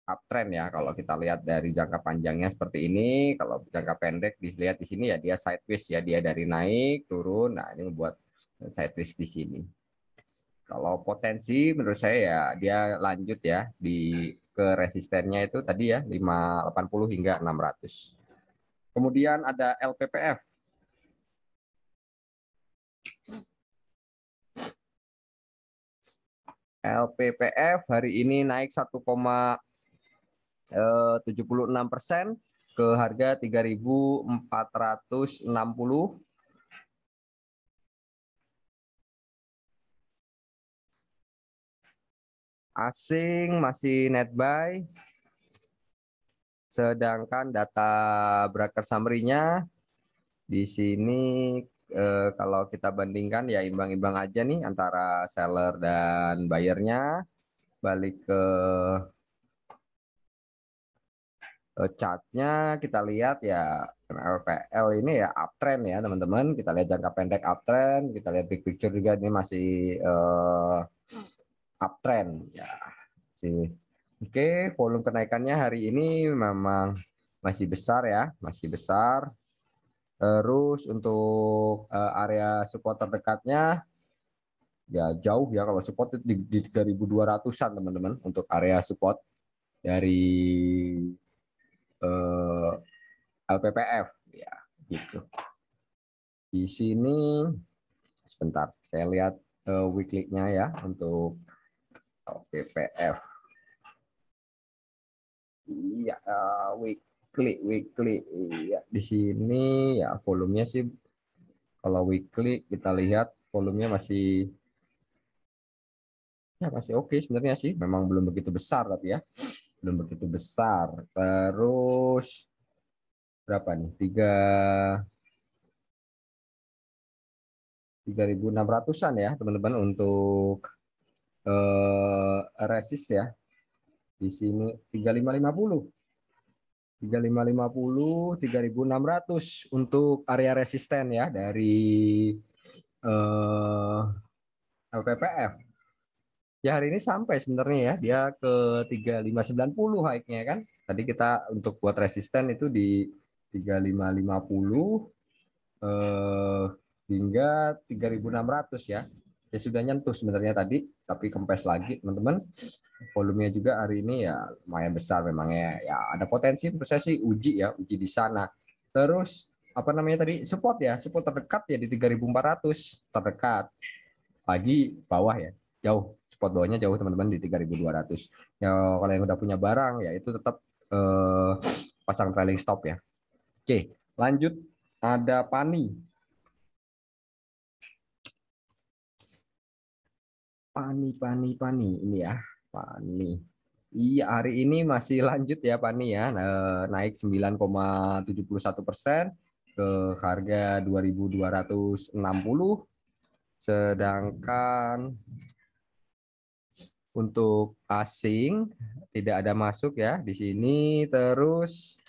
uptrend ya kalau kita lihat dari jangka panjangnya seperti ini kalau jangka pendek dilihat di sini ya dia sideways ya dia dari naik turun nah ini membuat sideways di sini kalau potensi menurut saya ya dia lanjut ya di ke resistennya itu tadi ya 580 hingga 600. Kemudian ada LPPF. LPPF hari ini naik 1,76 eh, persen ke harga 3.460 asing masih net buy. Sedangkan data broker summary-nya di sini eh, kalau kita bandingkan ya imbang-imbang aja nih antara seller dan buyer-nya. Balik ke eh, chart-nya kita lihat ya RPL ini ya uptrend ya teman-teman kita lihat jangka pendek uptrend kita lihat big picture juga ini masih eh, uptrend ya. sih. Oke, volume kenaikannya hari ini memang masih besar ya, masih besar. Terus untuk eh, area support terdekatnya ya jauh ya kalau support itu di, di 3200-an teman-teman untuk area support dari eh, LPPF ya gitu. Di sini sebentar saya lihat eh, weekly-nya ya untuk atau Iya, eh, weekly, weekly. Iya, di sini ya volumenya sih kalau weekly kita lihat volumenya masih ya masih oke okay sebenarnya sih. Memang belum begitu besar tapi ya. Belum begitu besar. Terus berapa nih? Tiga tiga ribu enam ratusan ya, teman-teman untuk eh, resist ya. Di sini 3550. 3550, 3600 untuk area resisten ya dari eh, LPPF. Ya hari ini sampai sebenarnya ya dia ke 3590 high-nya kan. Tadi kita untuk buat resisten itu di 3550 eh, hingga 3600 ya ya sudah nyentuh sebenarnya tadi tapi kempes lagi teman-teman volumenya juga hari ini ya lumayan besar memangnya ya ada potensi saya sih uji ya uji di sana terus apa namanya tadi support ya support terdekat ya di 3400 terdekat pagi bawah ya jauh support bawahnya jauh teman-teman di 3200 ya kalau yang udah punya barang ya itu tetap eh, pasang trailing stop ya oke lanjut ada pani Pani Pani Pani ini ya Pani. Iya hari ini masih lanjut ya Pani ya eh, naik 9,71 persen ke harga 2.260 sedangkan untuk asing tidak ada masuk ya di sini terus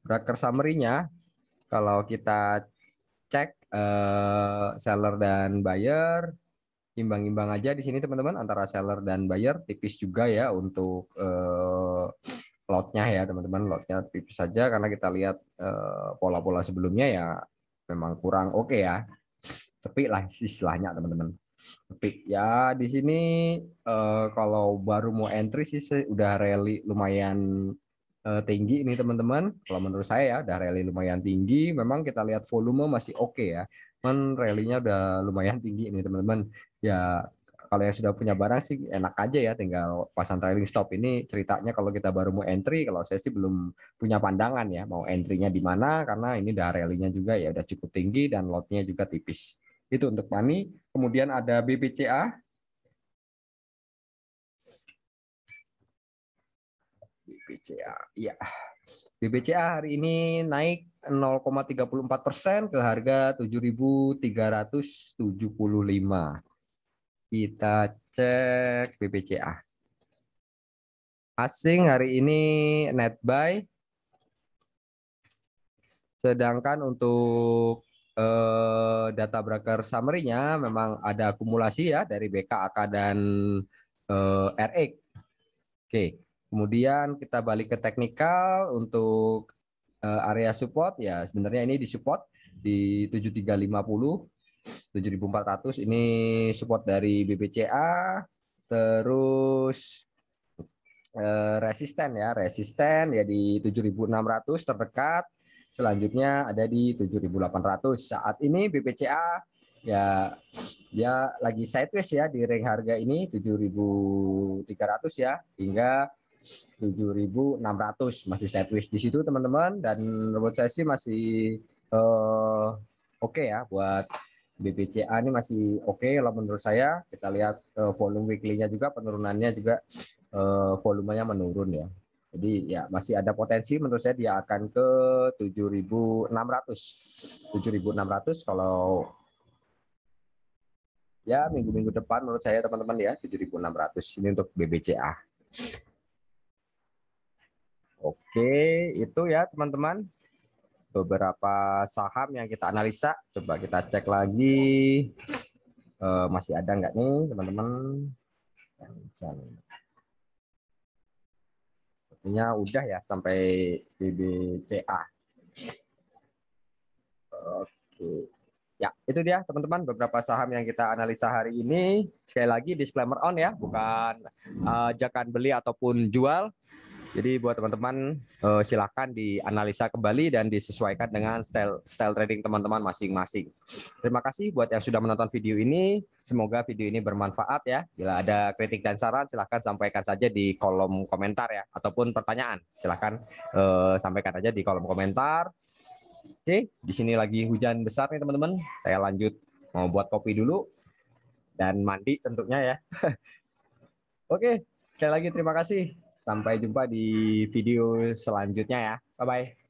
broker summary-nya kalau kita cek eh, seller dan buyer imbang-imbang aja di sini teman-teman antara seller dan buyer tipis juga ya untuk eh, lotnya ya teman-teman lotnya tipis saja karena kita lihat eh, pola-pola eh, sebelumnya ya memang kurang oke okay ya tapi lah istilahnya teman-teman tapi ya di sini eh, kalau baru mau entry sih udah rally lumayan eh, tinggi ini teman-teman kalau menurut saya ya udah rally lumayan tinggi memang kita lihat volume masih oke okay ya cuman rally-nya udah lumayan tinggi nih teman-teman ya kalau yang sudah punya barang sih enak aja ya tinggal pasang trailing stop ini ceritanya kalau kita baru mau entry kalau saya sih belum punya pandangan ya mau entry-nya di mana karena ini udah rally-nya juga ya udah cukup tinggi dan lotnya juga tipis itu untuk money kemudian ada BBCA BBCA ya BBCA hari ini naik 0,34 persen ke harga 7.375. Kita cek BBCA. Asing hari ini net buy. Sedangkan untuk eh, data broker summary-nya memang ada akumulasi ya dari BKAK dan eh, RX. Oke. Kemudian kita balik ke teknikal untuk eh, area support ya sebenarnya ini di support di 7350 7400 ini support dari BBCA terus eh, resisten ya resisten ya di 7600 terdekat selanjutnya ada di 7800 saat ini BBCA ya dia lagi sideways ya di ring harga ini 7300 ya hingga 7.600 masih set wish di situ teman-teman dan menurut saya sih masih uh, oke okay ya buat BPCA ini masih oke okay kalau menurut saya kita lihat uh, volume weekly-nya juga penurunannya juga uh, volumenya menurun ya jadi ya masih ada potensi menurut saya dia akan ke 7.600 7.600 kalau ya minggu-minggu depan menurut saya teman-teman ya 7.600 ini untuk BBCA Oke, itu ya teman-teman. Beberapa saham yang kita analisa. Coba kita cek lagi. E, masih ada nggak nih teman-teman? Sepertinya udah ya sampai BBCA. Oke. Ya, itu dia teman-teman beberapa saham yang kita analisa hari ini. Sekali lagi disclaimer on ya, bukan uh, beli ataupun jual. Jadi buat teman-teman uh, silakan dianalisa kembali dan disesuaikan dengan style style trading teman-teman masing-masing. Terima kasih buat yang sudah menonton video ini. Semoga video ini bermanfaat ya. Bila ada kritik dan saran silahkan sampaikan saja di kolom komentar ya ataupun pertanyaan silahkan uh, eh, sampaikan aja di kolom komentar. Oke, di sini lagi hujan besar nih teman-teman. Saya lanjut mau buat kopi dulu dan mandi tentunya ya. Oke, sekali lagi terima kasih. Sampai jumpa di video selanjutnya ya. Bye-bye.